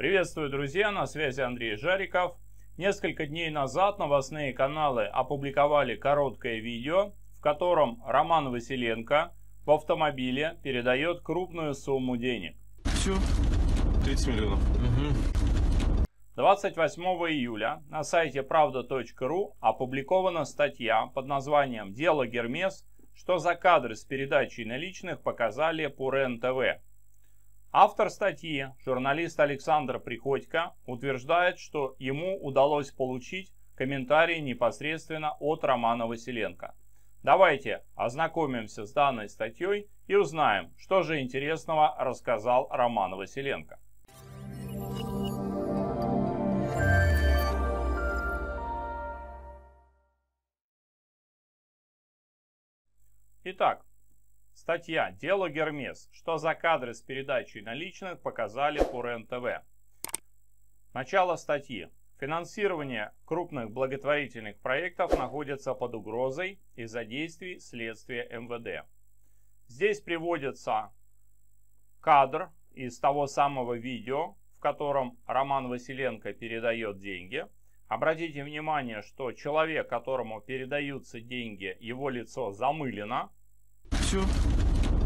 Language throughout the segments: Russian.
Приветствую, друзья, на связи Андрей Жариков. Несколько дней назад новостные каналы опубликовали короткое видео, в котором Роман Василенко в автомобиле передает крупную сумму денег. Все, 30 миллионов. Угу. 28 июля на сайте правда.ру опубликована статья под названием «Дело Гермес. Что за кадры с передачей наличных показали по РЕН-ТВ?» Автор статьи, журналист Александр Приходько, утверждает, что ему удалось получить комментарии непосредственно от Романа Василенко. Давайте ознакомимся с данной статьей и узнаем, что же интересного рассказал Роман Василенко. Итак, Статья «Дело Гермес. Что за кадры с передачей наличных показали по РЕН-ТВ?» Начало статьи. Финансирование крупных благотворительных проектов находится под угрозой из-за действий следствия МВД. Здесь приводится кадр из того самого видео, в котором Роман Василенко передает деньги. Обратите внимание, что человек, которому передаются деньги, его лицо замылено, все.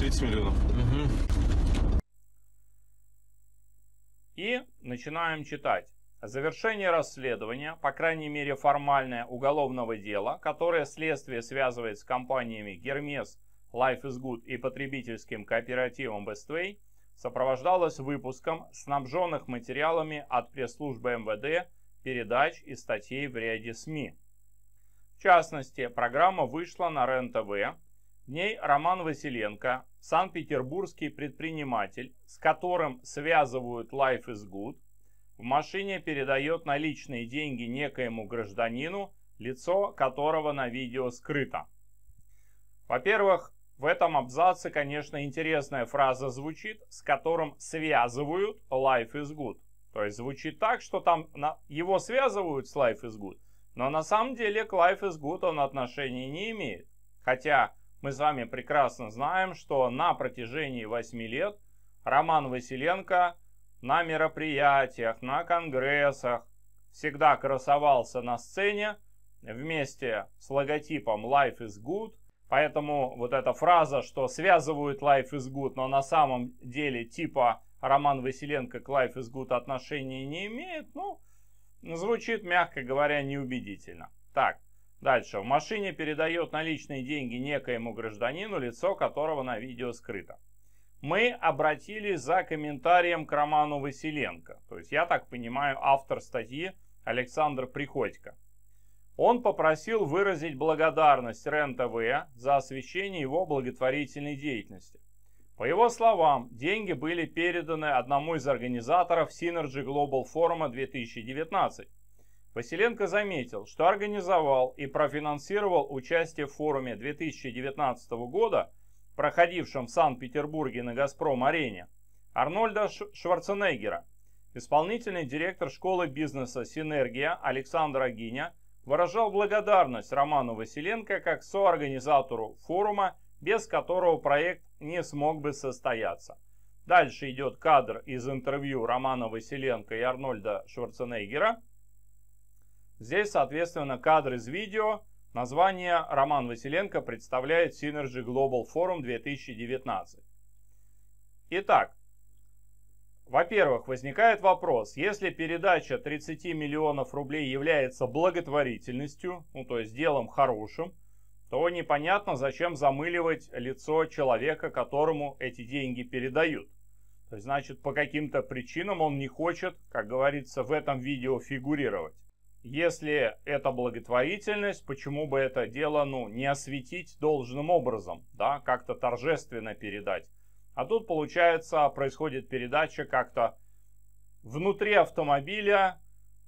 30 миллионов. Угу. И начинаем читать. Завершение расследования, по крайней мере формальное, уголовного дела, которое следствие связывает с компаниями Гермес, Life is Good и потребительским кооперативом Bestway, сопровождалось выпуском снабженных материалами от пресс-службы МВД, передач и статей в ряде СМИ. В частности, программа вышла на РЕН-ТВ, в ней Роман Василенко, санкт-петербургский предприниматель, с которым связывают Life is Good, в машине передает наличные деньги некоему гражданину, лицо которого на видео скрыто. Во-первых, в этом абзаце, конечно, интересная фраза звучит, с которым связывают Life is Good. То есть звучит так, что там на... его связывают с Life is Good, но на самом деле к Life is Good он отношения не имеет. Хотя мы с вами прекрасно знаем, что на протяжении 8 лет Роман Василенко на мероприятиях, на конгрессах всегда красовался на сцене вместе с логотипом Life is Good. Поэтому вот эта фраза, что связывают Life is Good, но на самом деле типа Роман Василенко к Life is Good отношения не имеет, ну, звучит, мягко говоря, неубедительно. Так, Дальше. В машине передает наличные деньги некоему гражданину, лицо которого на видео скрыто. Мы обратились за комментарием к роману Василенко. То есть, я так понимаю, автор статьи Александр Приходько. Он попросил выразить благодарность РЕН-ТВ за освещение его благотворительной деятельности. По его словам, деньги были переданы одному из организаторов Synergy Global Forum 2019, Василенко заметил, что организовал и профинансировал участие в форуме 2019 года, проходившем в Санкт-Петербурге на «Газпром-арене», Арнольда Шварценеггера. Исполнительный директор школы бизнеса «Синергия» Александр Гиня выражал благодарность Роману Василенко как соорганизатору форума, без которого проект не смог бы состояться. Дальше идет кадр из интервью Романа Василенко и Арнольда Шварценеггера – Здесь, соответственно, кадры из видео. Название Роман Василенко представляет Synergy Global Forum 2019. Итак, во-первых, возникает вопрос, если передача 30 миллионов рублей является благотворительностью, ну то есть делом хорошим, то непонятно, зачем замыливать лицо человека, которому эти деньги передают. То есть, значит, по каким-то причинам он не хочет, как говорится, в этом видео фигурировать. Если это благотворительность, почему бы это дело ну, не осветить должным образом, да, как-то торжественно передать. А тут, получается, происходит передача как-то внутри автомобиля,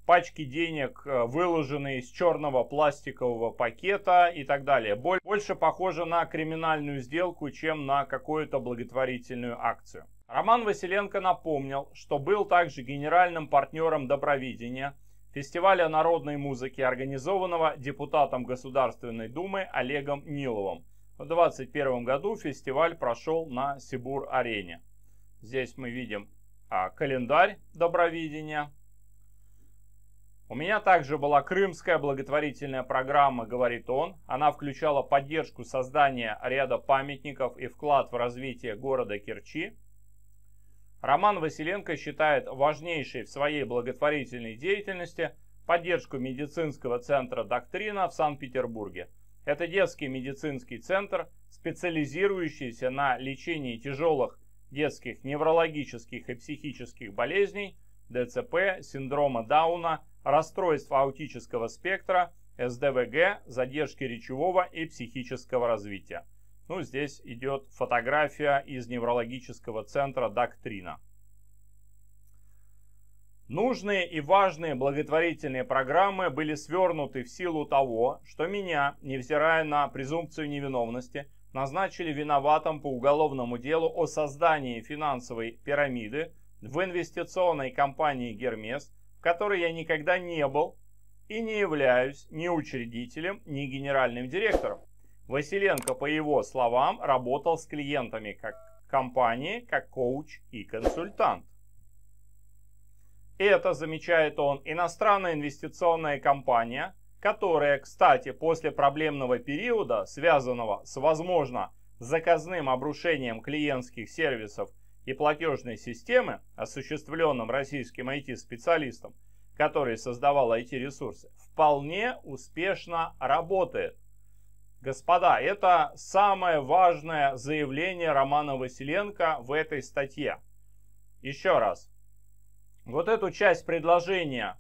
пачки денег э, выложенные из черного пластикового пакета и так далее. Больше похоже на криминальную сделку, чем на какую-то благотворительную акцию. Роман Василенко напомнил, что был также генеральным партнером Добровидения – фестиваля народной музыки, организованного депутатом Государственной Думы Олегом Ниловым. В 2021 году фестиваль прошел на Сибур-арене. Здесь мы видим а, календарь добровидения. У меня также была крымская благотворительная программа «Говорит он». Она включала поддержку создания ряда памятников и вклад в развитие города Керчи – Роман Василенко считает важнейшей в своей благотворительной деятельности поддержку медицинского центра «Доктрина» в Санкт-Петербурге. Это детский медицинский центр, специализирующийся на лечении тяжелых детских неврологических и психических болезней, ДЦП, синдрома Дауна, расстройств аутического спектра, СДВГ, задержки речевого и психического развития. Ну, здесь идет фотография из неврологического центра «Доктрина». Нужные и важные благотворительные программы были свернуты в силу того, что меня, невзирая на презумпцию невиновности, назначили виноватым по уголовному делу о создании финансовой пирамиды в инвестиционной компании «Гермес», в которой я никогда не был и не являюсь ни учредителем, ни генеральным директором. Василенко, по его словам, работал с клиентами как компании, как коуч и консультант. Это, замечает он, иностранная инвестиционная компания, которая, кстати, после проблемного периода, связанного с, возможно, заказным обрушением клиентских сервисов и платежной системы, осуществленным российским IT-специалистом, который создавал IT-ресурсы, вполне успешно работает. Господа, это самое важное заявление Романа Василенко в этой статье. Еще раз. Вот эту часть предложения,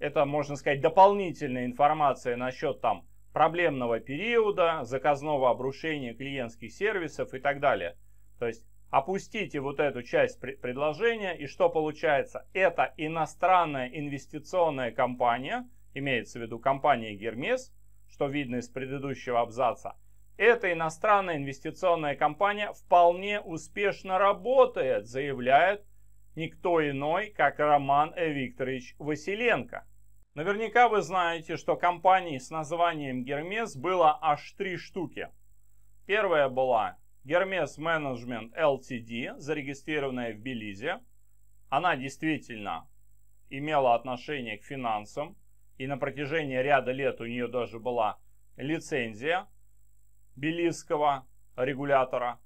это, можно сказать, дополнительная информация насчет там проблемного периода, заказного обрушения клиентских сервисов и так далее. То есть опустите вот эту часть предложения, и что получается? Это иностранная инвестиционная компания, имеется в виду компания Гермес, что видно из предыдущего абзаца, эта иностранная инвестиционная компания вполне успешно работает, заявляет никто иной, как Роман Викторович Василенко. Наверняка вы знаете, что компаний с названием Гермес было аж три штуки. Первая была Гермес Менеджмент LTD, зарегистрированная в Белизе. Она действительно имела отношение к финансам, и на протяжении ряда лет у нее даже была лицензия белийского регулятора.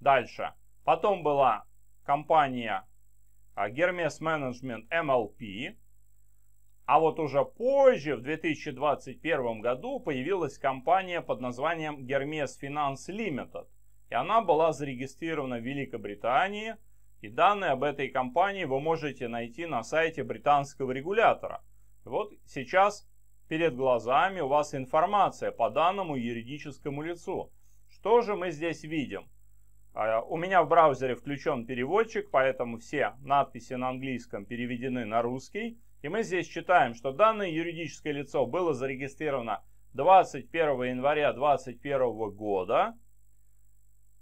Дальше. Потом была компания Hermes Management MLP. А вот уже позже, в 2021 году, появилась компания под названием Hermes Finance Limited. И она была зарегистрирована в Великобритании. И данные об этой компании вы можете найти на сайте британского регулятора – вот сейчас перед глазами у вас информация по данному юридическому лицу. Что же мы здесь видим? А, у меня в браузере включен переводчик, поэтому все надписи на английском переведены на русский. И мы здесь читаем, что данное юридическое лицо было зарегистрировано 21 января 2021 года,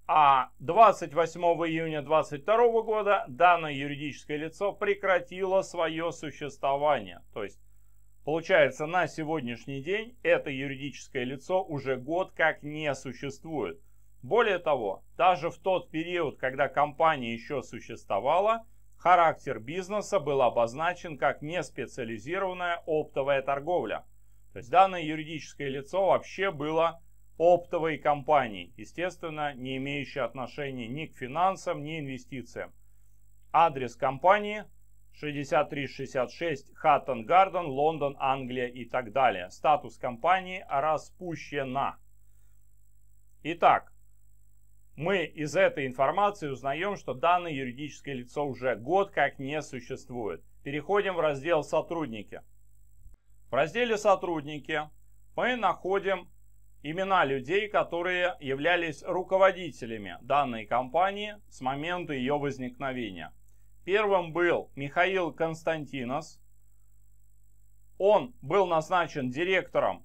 а 28 июня 2022 года данное юридическое лицо прекратило свое существование. То есть Получается, на сегодняшний день это юридическое лицо уже год как не существует. Более того, даже в тот период, когда компания еще существовала, характер бизнеса был обозначен как неспециализированная оптовая торговля. То есть данное юридическое лицо вообще было оптовой компанией, естественно, не имеющей отношения ни к финансам, ни инвестициям. Адрес компании 6366, Хаттон Гарден, Лондон, Англия и так далее. Статус компании распущена. Итак, мы из этой информации узнаем, что данное юридическое лицо уже год как не существует. Переходим в раздел «Сотрудники». В разделе «Сотрудники» мы находим имена людей, которые являлись руководителями данной компании с момента ее возникновения – Первым был Михаил Константинос. Он был назначен директором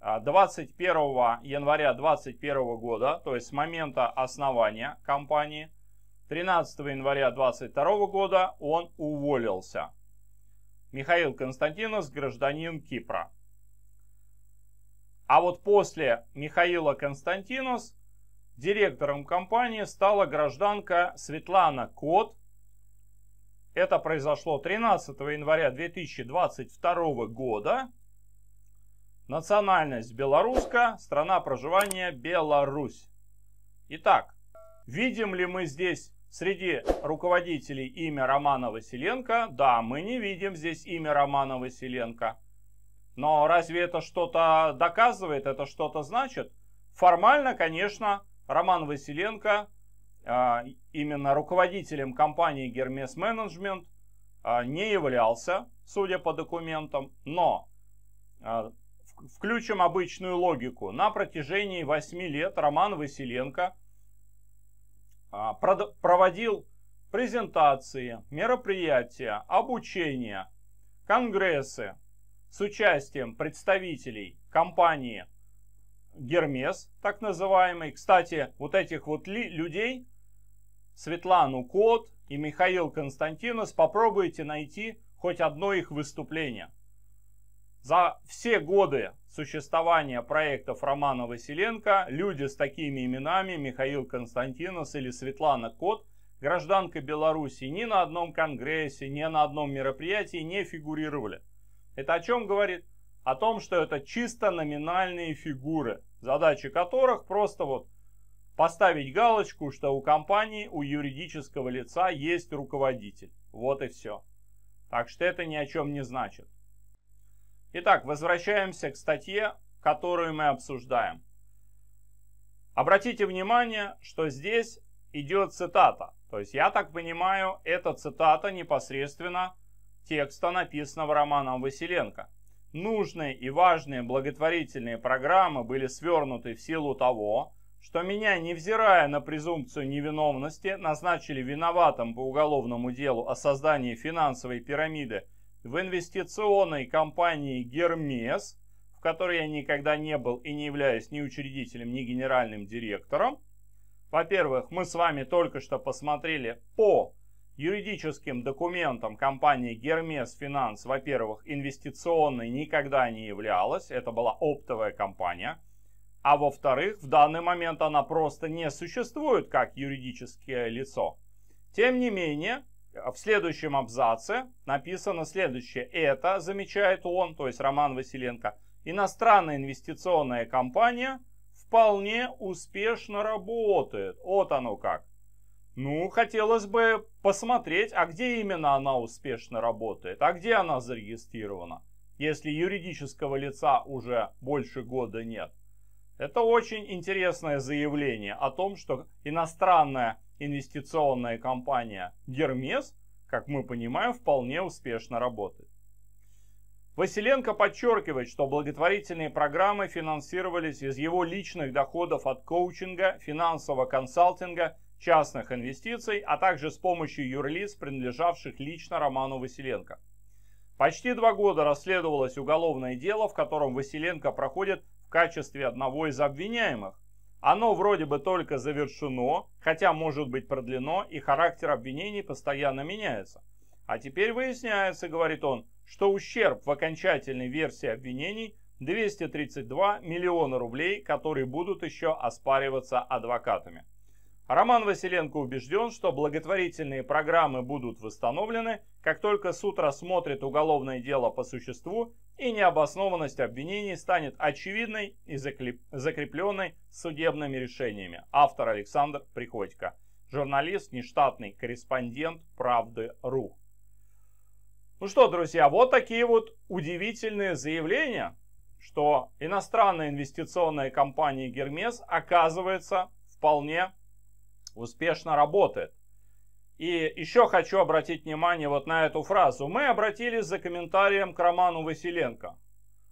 21 а, января 2021 года, то есть с момента основания компании. 13 января 2022 года он уволился. Михаил Константинос, гражданин Кипра. А вот после Михаила Константинос директором компании стала гражданка Светлана Кот – это произошло 13 января 2022 года. Национальность белоруска, страна проживания Беларусь. Итак, видим ли мы здесь среди руководителей имя Романа Василенко? Да, мы не видим здесь имя Романа Василенко. Но разве это что-то доказывает, это что-то значит? Формально, конечно, Роман Василенко а, именно руководителем компании Гермес Менеджмент а, не являлся, судя по документам, но а, включим обычную логику. На протяжении 8 лет Роман Василенко проводил презентации, мероприятия, обучение, конгрессы с участием представителей компании Гермес, так называемый. Кстати, вот этих вот людей Светлану Кот и Михаил Константинос, попробуйте найти хоть одно их выступление. За все годы существования проектов Романа Василенко люди с такими именами Михаил Константинос или Светлана Кот, гражданка Беларуси, ни на одном конгрессе, ни на одном мероприятии не фигурировали. Это о чем говорит? О том, что это чисто номинальные фигуры, задачи которых просто вот Поставить галочку, что у компании, у юридического лица есть руководитель. Вот и все. Так что это ни о чем не значит. Итак, возвращаемся к статье, которую мы обсуждаем. Обратите внимание, что здесь идет цитата. То есть, я так понимаю, это цитата непосредственно текста, написанного Романом Василенко. Нужные и важные благотворительные программы были свернуты в силу того, что меня, невзирая на презумпцию невиновности, назначили виноватым по уголовному делу о создании финансовой пирамиды в инвестиционной компании «Гермес», в которой я никогда не был и не являюсь ни учредителем, ни генеральным директором. Во-первых, мы с вами только что посмотрели по юридическим документам компании «Гермес Финанс», во-первых, инвестиционной никогда не являлась, это была оптовая компания – а во-вторых, в данный момент она просто не существует как юридическое лицо. Тем не менее, в следующем абзаце написано следующее. Это, замечает он, то есть Роман Василенко, иностранная инвестиционная компания вполне успешно работает. Вот оно как. Ну, хотелось бы посмотреть, а где именно она успешно работает, а где она зарегистрирована, если юридического лица уже больше года нет. Это очень интересное заявление о том, что иностранная инвестиционная компания Гермес, как мы понимаем, вполне успешно работает. Василенко подчеркивает, что благотворительные программы финансировались из его личных доходов от коучинга, финансового консалтинга, частных инвестиций, а также с помощью юрлиц, принадлежавших лично Роману Василенко. Почти два года расследовалось уголовное дело, в котором Василенко проходит качестве одного из обвиняемых. Оно вроде бы только завершено, хотя может быть продлено, и характер обвинений постоянно меняется. А теперь выясняется, говорит он, что ущерб в окончательной версии обвинений 232 миллиона рублей, которые будут еще оспариваться адвокатами. Роман Василенко убежден, что благотворительные программы будут восстановлены, как только суд рассмотрит уголовное дело по существу и необоснованность обвинений станет очевидной и закрепленной судебными решениями. Автор Александр Приходько. Журналист, нештатный корреспондент «Правды.ру». Ну что, друзья, вот такие вот удивительные заявления, что иностранная инвестиционная компания «Гермес» оказывается вполне успешно работает. И еще хочу обратить внимание вот на эту фразу. Мы обратились за комментарием к Роману Василенко.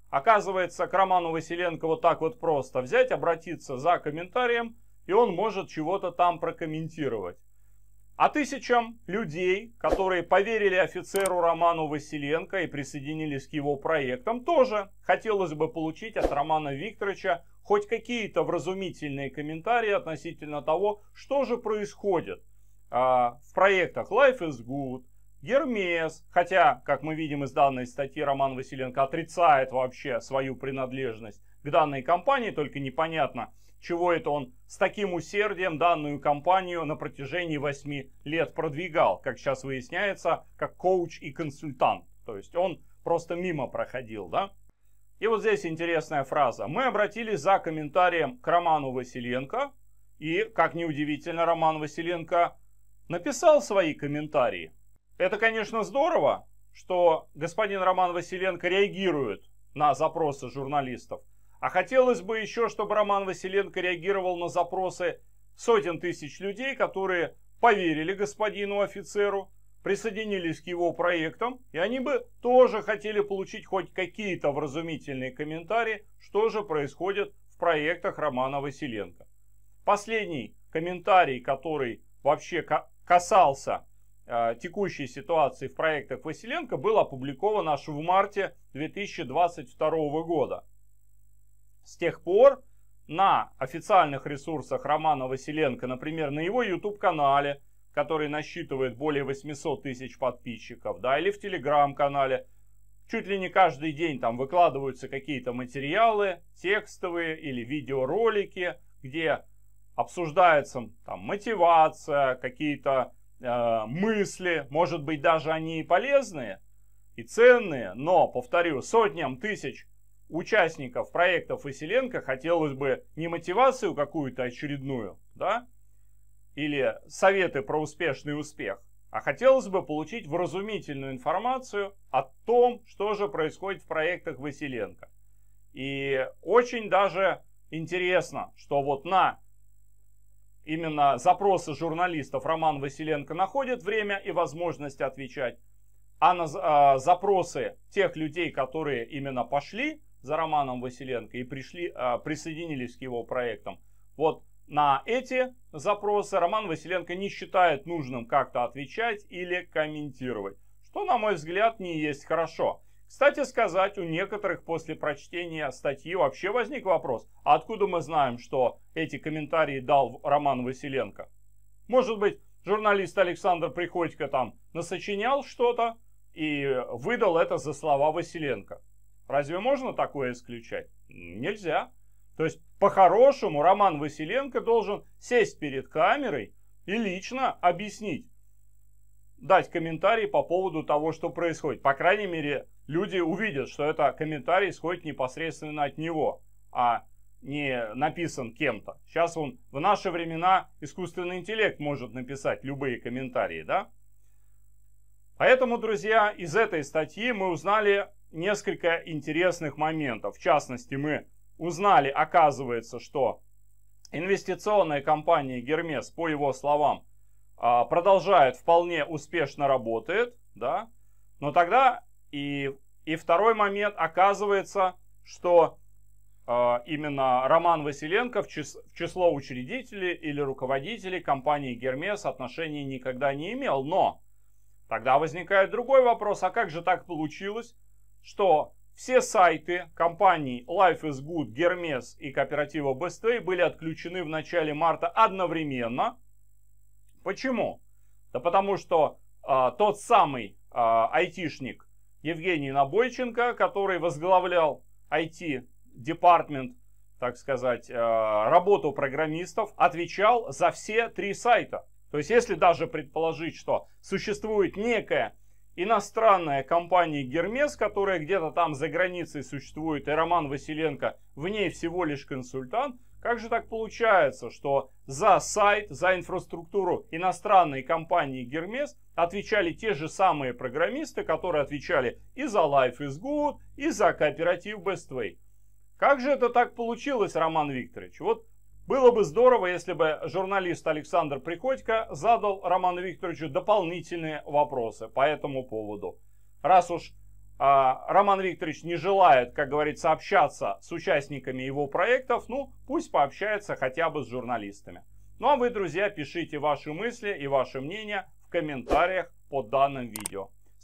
Оказывается, к Роману Василенко вот так вот просто взять, обратиться за комментарием, и он может чего-то там прокомментировать. А тысячам людей, которые поверили офицеру Роману Василенко и присоединились к его проектам, тоже хотелось бы получить от Романа Викторовича хоть какие-то вразумительные комментарии относительно того, что же происходит а, в проектах Life is Good, Гермес, хотя, как мы видим из данной статьи, Роман Василенко отрицает вообще свою принадлежность к данной компании, только непонятно, чего это он с таким усердием данную компанию на протяжении 8 лет продвигал, как сейчас выясняется, как коуч и консультант. То есть он просто мимо проходил, да? И вот здесь интересная фраза. Мы обратились за комментарием к Роману Василенко. И, как неудивительно, Роман Василенко написал свои комментарии. Это, конечно, здорово, что господин Роман Василенко реагирует на запросы журналистов. А хотелось бы еще, чтобы Роман Василенко реагировал на запросы сотен тысяч людей, которые поверили господину офицеру, присоединились к его проектам, и они бы тоже хотели получить хоть какие-то вразумительные комментарии, что же происходит в проектах Романа Василенко. Последний комментарий, который вообще касался э, текущей ситуации в проектах Василенко, был опубликован аж в марте 2022 года. С тех пор на официальных ресурсах Романа Василенко, например, на его YouTube-канале – который насчитывает более 800 тысяч подписчиков, да, или в телеграм-канале. Чуть ли не каждый день там выкладываются какие-то материалы, текстовые или видеоролики, где обсуждается там мотивация, какие-то э, мысли, может быть даже они и полезные, и ценные, но, повторю, сотням тысяч участников проектов Василенко хотелось бы не мотивацию какую-то очередную, да, или советы про успешный успех, а хотелось бы получить вразумительную информацию о том, что же происходит в проектах Василенко. И очень даже интересно, что вот на именно запросы журналистов Роман Василенко находит время и возможность отвечать, а на э, запросы тех людей, которые именно пошли за Романом Василенко и пришли, э, присоединились к его проектам, вот на эти запросы Роман Василенко не считает нужным как-то отвечать или комментировать, что, на мой взгляд, не есть хорошо. Кстати сказать, у некоторых после прочтения статьи вообще возник вопрос, а откуда мы знаем, что эти комментарии дал Роман Василенко? Может быть, журналист Александр Приходько там насочинял что-то и выдал это за слова Василенко. Разве можно такое исключать? Нельзя. То есть, по-хорошему, Роман Василенко должен сесть перед камерой и лично объяснить, дать комментарий по поводу того, что происходит. По крайней мере, люди увидят, что это комментарий исходит непосредственно от него, а не написан кем-то. Сейчас он в наши времена искусственный интеллект может написать любые комментарии, да? Поэтому, друзья, из этой статьи мы узнали несколько интересных моментов. В частности, мы узнали, оказывается, что инвестиционная компания Гермес, по его словам, а, продолжает, вполне успешно работает, да, но тогда и, и второй момент, оказывается, что а, именно Роман Василенко в число учредителей или руководителей компании Гермес отношений никогда не имел. Но тогда возникает другой вопрос, а как же так получилось, что все сайты компаний Life is Good, Гермес и кооператива Bestway были отключены в начале марта одновременно. Почему? Да потому что э, тот самый э, айтишник Евгений Набойченко, который возглавлял IT-департмент, так сказать, э, работу программистов, отвечал за все три сайта. То есть, если даже предположить, что существует некая иностранная компания «Гермес», которая где-то там за границей существует, и Роман Василенко в ней всего лишь консультант, как же так получается, что за сайт, за инфраструктуру иностранной компании Гермес отвечали те же самые программисты, которые отвечали и за Life is Good, и за кооператив Bestway? Как же это так получилось, Роман Викторович? Вот было бы здорово, если бы журналист Александр Приходько задал Роману Викторовичу дополнительные вопросы по этому поводу. Раз уж а, Роман Викторович не желает, как говорится, общаться с участниками его проектов, ну пусть пообщается хотя бы с журналистами. Ну а вы, друзья, пишите ваши мысли и ваше мнение в комментариях под данным видео.